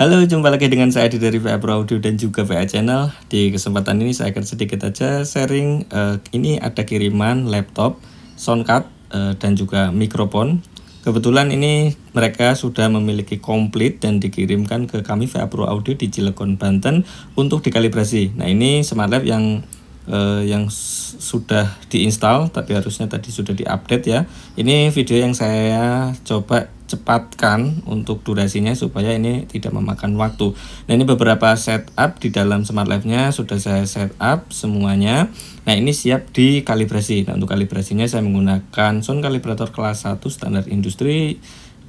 Halo, jumpa lagi dengan saya di dari VA Pro Audio dan juga VA Channel. Di kesempatan ini saya akan sedikit aja sharing. Uh, ini ada kiriman laptop, sound card, uh, dan juga mikrofon. Kebetulan ini mereka sudah memiliki komplit dan dikirimkan ke kami VA Pro Audio di Cilegon, Banten untuk dikalibrasi. Nah ini Smart Lab yang uh, yang sudah diinstal, tapi harusnya tadi sudah diupdate ya. Ini video yang saya coba cepatkan untuk durasinya supaya ini tidak memakan waktu. Nah ini beberapa setup di dalam smart life nya sudah saya setup semuanya. Nah ini siap dikalibrasi. Nah untuk kalibrasinya saya menggunakan sound kalibrator kelas 1 standar industri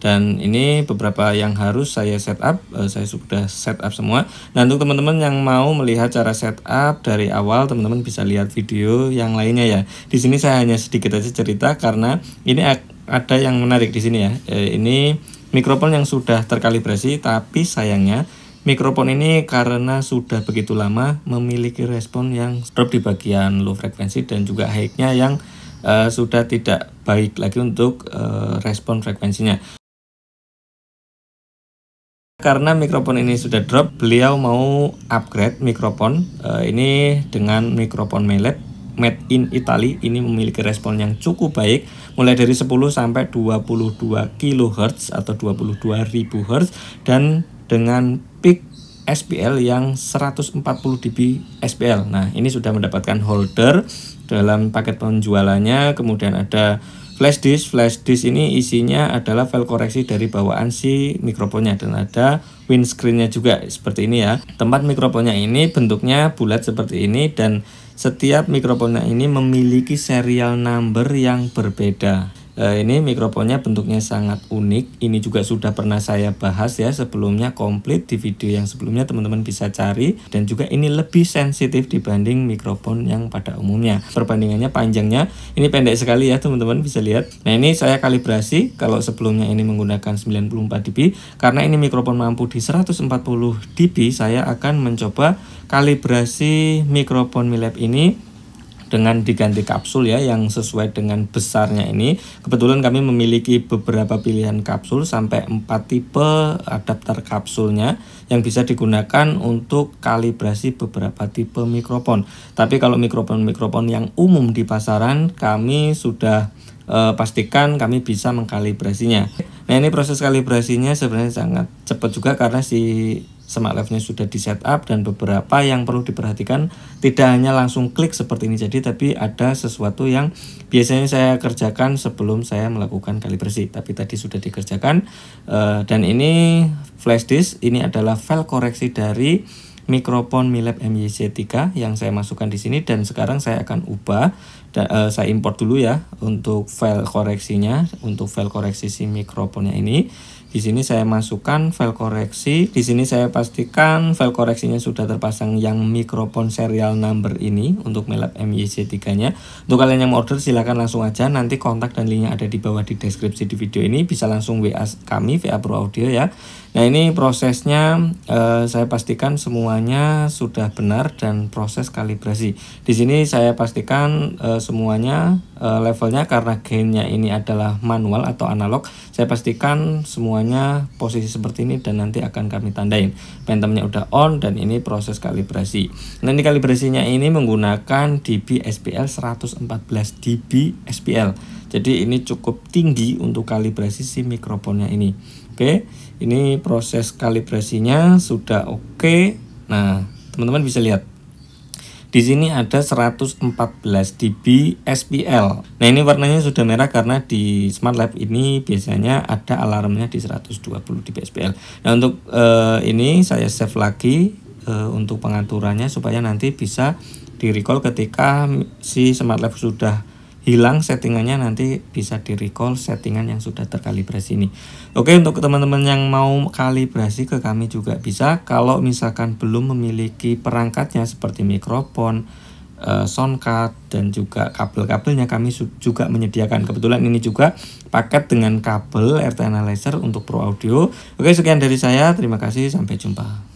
dan ini beberapa yang harus saya setup eh, saya sudah setup semua nah untuk teman-teman yang mau melihat cara setup dari awal teman-teman bisa lihat video yang lainnya ya di sini saya hanya sedikit aja cerita karena ini ada yang menarik di sini ya. E, ini mikrofon yang sudah terkalibrasi tapi sayangnya mikrofon ini karena sudah begitu lama memiliki respon yang drop di bagian low frekuensi dan juga high-nya yang e, sudah tidak baik lagi untuk e, respon frekuensinya. Karena mikrofon ini sudah drop, beliau mau upgrade mikrofon e, ini dengan mikrofon Melep made in Italy ini memiliki respon yang cukup baik mulai dari 10 sampai 22 kHz atau 22.000 Hz dan dengan peak SPL yang 140 dB SPL. Nah, ini sudah mendapatkan holder dalam paket penjualannya. Kemudian ada flash disk. Flash disk ini isinya adalah file koreksi dari bawaan si mikrofonnya dan ada windscreennya juga seperti ini ya. Tempat mikrofonnya ini bentuknya bulat seperti ini dan setiap mikrofonnya ini memiliki serial number yang berbeda. Eh, ini mikrofonnya bentuknya sangat unik. Ini juga sudah pernah saya bahas ya sebelumnya komplit di video yang sebelumnya teman-teman bisa cari dan juga ini lebih sensitif dibanding mikrofon yang pada umumnya. Perbandingannya panjangnya ini pendek sekali ya teman-teman bisa lihat. Nah, ini saya kalibrasi kalau sebelumnya ini menggunakan 94 dB karena ini mikrofon mampu di 140 dB saya akan mencoba kalibrasi mikrofon Milab ini dengan diganti kapsul ya yang sesuai dengan besarnya ini. Kebetulan kami memiliki beberapa pilihan kapsul sampai 4 tipe adaptor kapsulnya yang bisa digunakan untuk kalibrasi beberapa tipe mikrofon. Tapi kalau mikrofon-mikrofon yang umum di pasaran kami sudah e, pastikan kami bisa mengkalibrasinya. Nah, ini proses kalibrasinya sebenarnya sangat cepat juga karena si smart life-nya sudah di setup dan beberapa yang perlu diperhatikan tidak hanya langsung klik seperti ini jadi tapi ada sesuatu yang biasanya saya kerjakan sebelum saya melakukan kalibrasi tapi tadi sudah dikerjakan uh, dan ini flash disk ini adalah file koreksi dari mikrofon Milab MYC3 yang saya masukkan di sini dan sekarang saya akan ubah da, uh, saya import dulu ya untuk file koreksinya untuk file koreksi si mikrofonnya ini di sini saya masukkan file koreksi di sini saya pastikan file koreksinya sudah terpasang yang mikrofon serial number ini untuk melap MYC3 nya untuk kalian yang mau order silahkan langsung aja nanti kontak dan linknya ada di bawah di deskripsi di video ini bisa langsung WA kami VA Pro Audio ya nah ini prosesnya eh, saya pastikan semuanya sudah benar dan proses kalibrasi di sini saya pastikan eh, semuanya uh, levelnya karena gainnya ini adalah manual atau analog saya pastikan semuanya posisi seperti ini dan nanti akan kami tandain pentemnya udah on dan ini proses kalibrasi Nanti kalibrasinya ini menggunakan dB SPL 114 dB SPL jadi ini cukup tinggi untuk kalibrasi si mikrofonnya ini oke ini proses kalibrasinya sudah oke nah teman-teman bisa lihat di sini ada 114 dB SPL. Nah, ini warnanya sudah merah karena di Smart Lab ini biasanya ada alarmnya di 120 dB SPL. Nah, untuk uh, ini saya save lagi uh, untuk pengaturannya supaya nanti bisa di recall ketika si Smart Lab sudah hilang settingannya nanti bisa di recall settingan yang sudah terkalibrasi ini oke untuk teman-teman yang mau kalibrasi ke kami juga bisa kalau misalkan belum memiliki perangkatnya seperti mikrofon eh, sound card dan juga kabel-kabelnya kami juga menyediakan kebetulan ini juga paket dengan kabel RT Analyzer untuk Pro Audio oke sekian dari saya terima kasih sampai jumpa